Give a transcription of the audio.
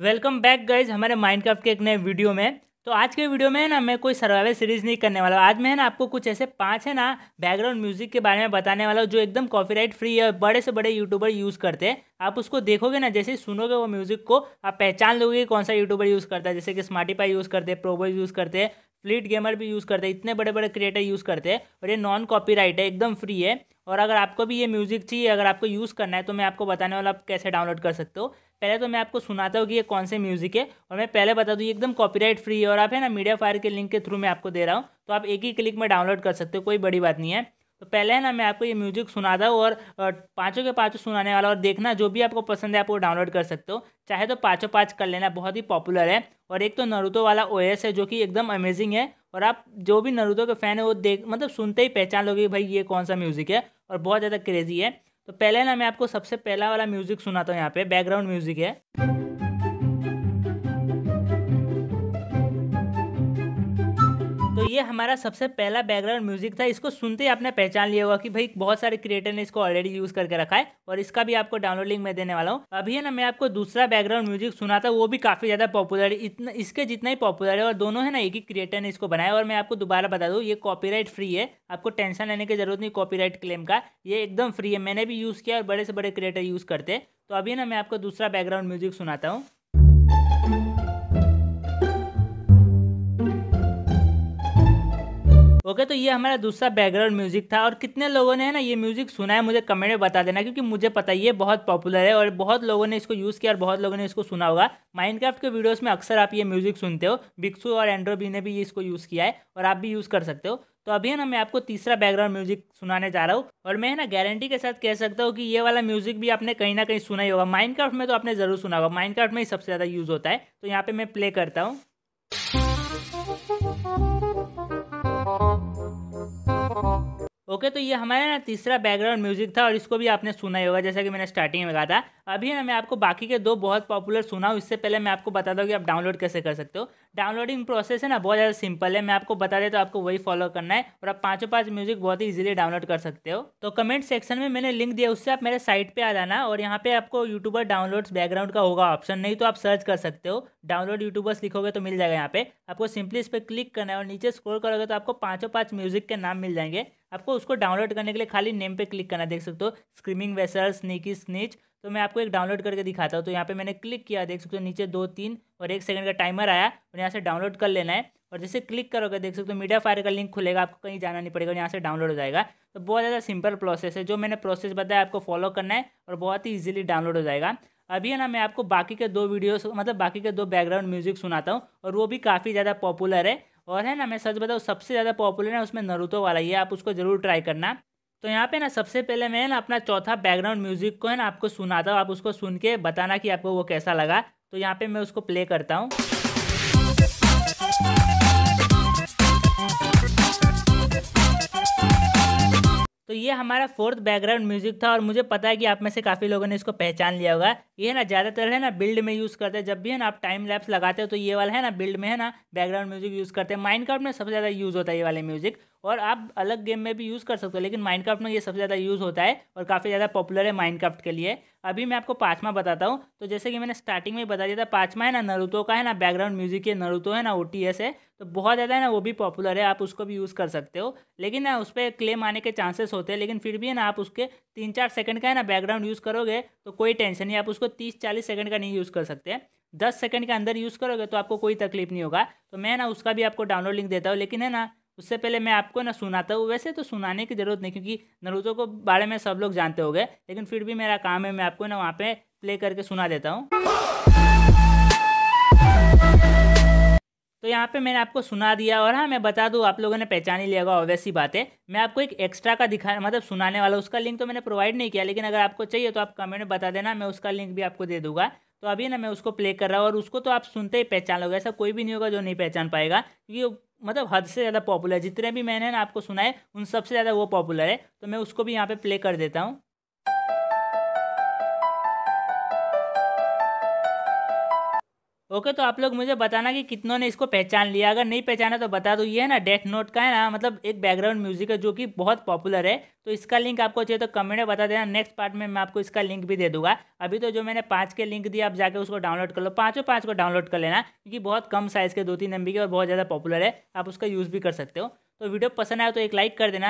welcome back guys हमारे craft के एक नए वीडियो में तो आज के वीडियो में है ना मैं कोई सर्वाइवल सीरीज नहीं करने वाला आज मैं है ना आपको कुछ ऐसे पांच है ना बैकग्राउंड म्यूजिक के बारे में बताने वाला हूँ जो एकदम कॉपीराइट फ्री है बड़े से बड़े यूट्यूबर यूज़ करते हैं आप उसको देखोगे ना जैसे सुनोगे वो म्यूजिक को आप पहचान लोगे कौन सा यूट्यूबर यूज़ करता है जैसे कि स्मार्टीफाई यूज़ करते हैं प्रोबो यूज़ करते हैं फ्लिट गेमर भी यूज़ करते हैं इतने बड़े बड़े क्रिएटर यूज़ करते हैं और ये नॉन कॉपीराइट है एकदम फ्री है और अगर आपको भी ये म्यूज़िक चाहिए अगर आपको यूज़ करना है तो मैं आपको बताने वाला आप कैसे डाउनलोड कर सकते हो पहले तो मैं आपको सुनाता हूँ कि ये कौन से म्यूज़िक है और मैं पहले बता दूँ एकदम कॉपीराइट फ्री है और आप है ना मीडिया फायर के लिंक के थ्रू मैं आपको दे रहा हूँ तो आप एक ही क्लिक में डाउनलोड कर सकते हो कोई बड़ी बात नहीं है तो पहले है ना मैं आपको ये म्यूजिक सुना था और पाँचों के पाँचों सुनाने वाला और देखना जो भी आपको पसंद है आप वो डाउनलोड कर सकते हो चाहे तो पाँचों पाँच कर लेना बहुत ही पॉपुलर है और एक तो नरूतो वाला ओ है जो कि एकदम अमेजिंग है और आप जो भी नरूतो के फ़ैन है वो देख मतलब सुनते ही पहचान लोगे भाई ये कौन सा म्यूज़िक है और बहुत ज़्यादा क्रेज़ी है तो पहले ना मैं आपको सबसे पहला वाला म्यूज़िक सुनाता हूँ यहाँ पे बैकग्राउंड म्यूज़िक है तो ये हमारा सबसे पहला बैकग्राउंड म्यूजिक था इसको सुनते ही आपने पहचान लिया होगा कि भाई बहुत सारे क्रिएटर ने इसको ऑलरेडी यूज करके रखा है और इसका भी आपको डाउनलोड लिंक मैं देने वाला हूँ अभी है ना मैं आपको दूसरा बैकग्राउंड म्यूजिक सुना था वो भी काफी ज्यादा पॉपुलर इतना इसके जितना ही पॉपुलर है और दोनों है ना एक ही क्रिएटर ने इसको बनाया और मैं आपको दोबारा बता दूँ ये कॉपीराइट फ्री है आपको टेंशन लेने की जरूरत नहीं कॉपीराइट क्लेम का ये एकदम फ्री है मैंने भी यूज़ किया और बड़े से बड़े क्रिएटर यूज़ करते हैं तो अभी ना मैं आपको दूसरा बैकग्राउंड म्यूजिक सुनाता हूँ ओके तो ये हमारा दूसरा बैकग्राउंड म्यूजिक था और कितने लोगों ने है ना ये म्यूजिक सुना है मुझे कमेंट में बता देना क्योंकि मुझे पता ये बहुत पॉपुलर है और बहुत लोगों ने इसको यूज़ किया और बहुत लोगों ने इसको सुना होगा माइनक्राफ्ट के वीडियोस में अक्सर आप ये म्यूजिक सुनते हो बिक्सू और एंड्रोबी ने भी इसको यूज़ किया है और आप भी यूज़ कर सकते हो तो अभी है ना मैं आपको तीसरा बैकग्राउंड म्यूजिक सुनाने जा रहा हूँ और मैं है ना गारंटी के साथ कह सकता हूँ कि ये वाला म्यूजिक भी आपने कहीं ना कहीं सुना ही होगा माइनक्राफ्ट में तो आपने ज़रूर सुना होगा माइनक्राफ्ट में ही सबसे ज़्यादा यूज़ होता है तो यहाँ पे मैं प्ले करता हूँ ओके तो ये हमारा ना तीसरा बैकग्राउंड म्यूजिक था और इसको भी आपने सुना ही होगा जैसा कि मैंने स्टार्टिंग में कहा था अभी ना मैं आपको बाकी के दो बहुत पॉपुलर सुनाऊँ इससे पहले मैं आपको बता दूँ कि आप डाउनलोड कैसे कर सकते हो डाउनलोडिंग प्रोसेस है ना बहुत ज़्यादा सिंपल है मैं आपको बता दें तो आपको वही फॉलो करना है और आप पाँचों पाँच म्यूजिक बहुत ही ईजिली डाउनलोड कर सकते हो तो कमेंट सेक्शन में मैंने लिंक दिया उससे आप मेरे साइट पर आ जाना और यहाँ पर आपको यूट्यूबर डाउनलोड्स बैकग्राउंड का होगा ऑप्शन नहीं तो आप सर्च कर सकते हो डाउनलोड यूट्यूबर्स लिखोगे तो मिल जाएगा यहाँ पे आपको सिंपली इस पर क्लिक करना है और नीचे स्क्रोल करोगे तो आपको पाँचों पाँच म्यूजिक के नाम मिल जाएंगे आपको उसको डाउनलोड करने के लिए खाली नेम पे क्लिक करना देख सकते हो स्क्रीमिंग वेसल स्नीकी स्नीच तो मैं आपको एक डाउनलोड करके दिखाता हूँ तो यहाँ पे मैंने क्लिक किया देख सकते हो नीचे दो तीन और एक सेकंड का टाइमर आया और यहाँ से डाउनलोड कर लेना है और जैसे क्लिक करोगे देख सकते हो मीडिया फायर का लिंक खुलेगा आपको कहीं जाना नहीं पड़ेगा यहाँ से डाउनलोड हो जाएगा तो बहुत ज़्यादा सिंपल प्रोसेस है जो मैंने प्रोसेस बताया आपको फॉलो करना है और बहुत ही ईजिली डाउनलोड हो जाएगा अभी है ना मैं आपको बाकी के दो वीडियोस मतलब बाकी के दो बैकग्राउंड म्यूजिक सुनाता हूँ और वो भी काफ़ी ज़्यादा पॉपुलर है और है ना मैं सच बताऊँ सबसे ज़्यादा पॉपुलर है उसमें नरूतो वाला ये आप उसको ज़रूर ट्राई करना तो यहाँ पे ना सबसे पहले मैं ना अपना चौथा बैकग्राउंड म्यूजिक को है ना आपको सुनाता हूँ आप उसको सुन के बताना कि आपको वो कैसा लगा तो यहाँ पे मैं उसको प्ले करता हूँ तो ये हमारा फोर्थ बैकग्राउंड म्यूजिक था और मुझे पता है कि आप में से काफ़ी लोगों ने इसको पहचान लिया होगा ये ना ज़्यादातर है ना बिल्ड में यूज़ करते हैं जब भी है ना आप टाइम लैप्स लगाते हो तो ये वाला है ना बिल्ड में है ना बैकग्राउंड म्यूजिक यूज़ करते हैं माइंड में सबसे ज़्यादा यूज़ होता है ये वाले म्यूजिक और आप अलग गेम में भी यूज़ कर सकते हो लेकिन माइनक्राफ्ट में ये सबसे ज़्यादा यूज़ होता है और काफ़ी ज़्यादा पॉपुलर है माइनक्राफ्ट के लिए अभी मैं आपको पाँचवा बताता हूँ तो जैसे कि मैंने स्टार्टिंग में बता दिया था पाँचवा है ना नरुतो का है ना बैकग्राउंड म्यूजिक है नरुतो है ना ओ है तो बहुत ज़्यादा है ना वो भी पॉपुलर है आप उसको भी यूज़ कर सकते हो लेकिन ना उस पर क्लेम आने के चांसेस होते हैं लेकिन फिर भी है ना आप उसके तीन चार सेकंड का है ना बैकग्राउंड यूज़ करोगे तो कोई टेंशन नहीं आप उसको तीस चालीस सेकंड का नहीं यूज़ कर सकते दस सेकंड के अंदर यूज़ करोगे तो आपको कोई तकलीफ नहीं होगा तो मैं ना उसका भी आपको डाउनलोड लिंक देता हूँ लेकिन है ना उससे पहले मैं आपको ना सुनाता हूँ वैसे तो सुनाने की ज़रूरत नहीं क्योंकि नरूतो को बारे में सब लोग जानते हो गए लेकिन फिर भी मेरा काम है मैं आपको ना वहाँ पे प्ले करके सुना देता हूँ तो यहाँ पे मैंने आपको सुना दिया और हाँ मैं बता दूँ आप लोगों ने पहचान ही लिया होगा ऑब्वियसली बात है मैं आपको एक एक्स्ट्रा का दिखा मतलब सुनाने वाला उसका लिंक तो मैंने प्रोवाइड नहीं किया लेकिन अगर आपको चाहिए तो आप कमेंट में बता देना मैं उसका लिंक भी आपको दे दूंगा तो अभी ना मैं उसको प्ले कर रहा हूँ और उसको तो आप सुनते ही पहचान लोगे ऐसा कोई भी नहीं होगा जो नहीं पहचान पाएगा क्योंकि मतलब हद से ज़्यादा पॉपुलर जितने भी मैंने ना आपको सुनाए उन सबसे ज़्यादा वो पॉपुलर है तो मैं उसको भी यहाँ पे प्ले कर देता हूँ ओके तो आप लोग मुझे बताना कि कितनों ने इसको पहचान लिया अगर नहीं पहचाना तो बता दो ये है ना डेथ नोट का है ना मतलब एक बैकग्राउंड म्यूजिक है जो कि बहुत पॉपुलर है तो इसका लिंक आपको चाहिए तो कमेंट में बता देना नेक्स्ट पार्ट में मैं आपको इसका लिंक भी दे दूंगा अभी तो जो मैंने पाँच के लिंक दिया आप जाकर उसको डाउनलोड कर लो पाँचों पाँच को डाउनलोड कर लेना क्योंकि बहुत कम साइज़ के दो तीन एम के और बहुत ज़्यादा पॉपुलर है आप उसका यूज़ भी कर सकते हो तो वीडियो पसंद आए तो एक लाइक कर देना